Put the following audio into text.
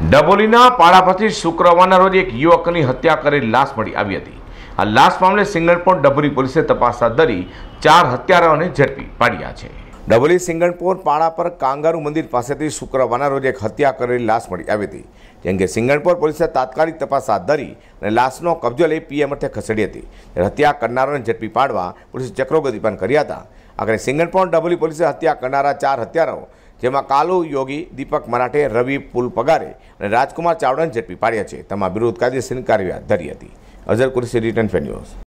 ડભોલીના પરથી શુક્રવારના રોજ એક યુવકની હત્યા કરી લાશ મળી આવી હતી આ લાશ મામલે સિંગણપોર ડભોલી પોલીસે તપાસ હાથ ધરી ચાર હત્યારાઓને ઝડપી પાડ્યા છે ડભોલી સિંગણપોર પાડા પર કાંગારુ મંદિર પાસેથી શુક્રવારના રોજ એક હત્યા કરેલી લાશ મળી આવી હતી જેમ કે સિંગણપોર પોલીસે તાત્કાલિક તપાસ હાથ ધરી અને લાશનો કબજો લઈ પીએમ અર્થે ખસેડી હતી હત્યા કરનારાને ઝડપી પાડવા પોલીસે ચક્રો ગતિપાન કર્યા હતા આખરે સિંગણપોર ડભોલી પોલીસે હત્યા કરનારા ચાર હત્યારાઓ જેમાં કાલુ યોગી દીપક મરાઠે રવિ પુલ પગારે અને રાજકુમાર ચાવડાને ઝડપી પાડ્યા છે તેમાં વિરોધ કાયદેસરની કાર્યવાહી ધરી હતી અઝર કુરસી રિટર્ન ફેન્યુઝ